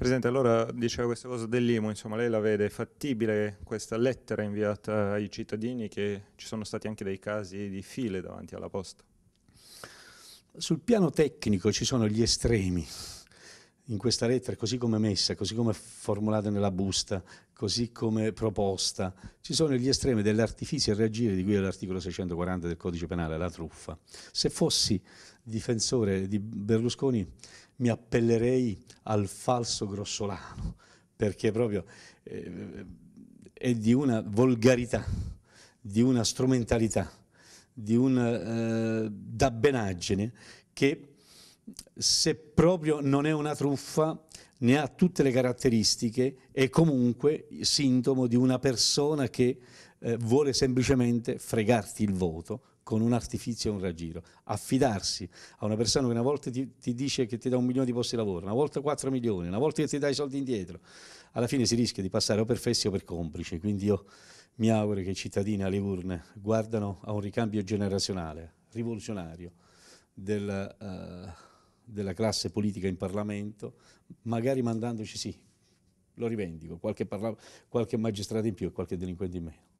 Presidente, allora diceva questa cosa dell'Imo, insomma lei la vede fattibile questa lettera inviata ai cittadini che ci sono stati anche dei casi di file davanti alla posta? Sul piano tecnico ci sono gli estremi, in questa lettera, così come messa, così come formulata nella busta, così come proposta, ci sono gli estremi dell'artificio e reagire di cui è l'articolo 640 del codice penale, la truffa. Se fossi difensore di Berlusconi mi appellerei al falso grossolano, perché proprio eh, è di una volgarità, di una strumentalità, di una eh, dabbenaggine che se proprio non è una truffa, ne ha tutte le caratteristiche, è comunque sintomo di una persona che eh, vuole semplicemente fregarti il voto con un artifizio e un raggiro. Affidarsi a una persona che una volta ti, ti, dice che ti dà un milione di posti di lavoro, una volta 4 milioni, una volta che ti dà i soldi indietro, alla fine si rischia di passare o per fessi o per complici. Quindi io mi auguro che i cittadini alle urne guardano a un ricambio generazionale, rivoluzionario, del... Uh, della classe politica in Parlamento, magari mandandoci sì, lo rivendico, qualche, qualche magistrato in più e qualche delinquente in meno.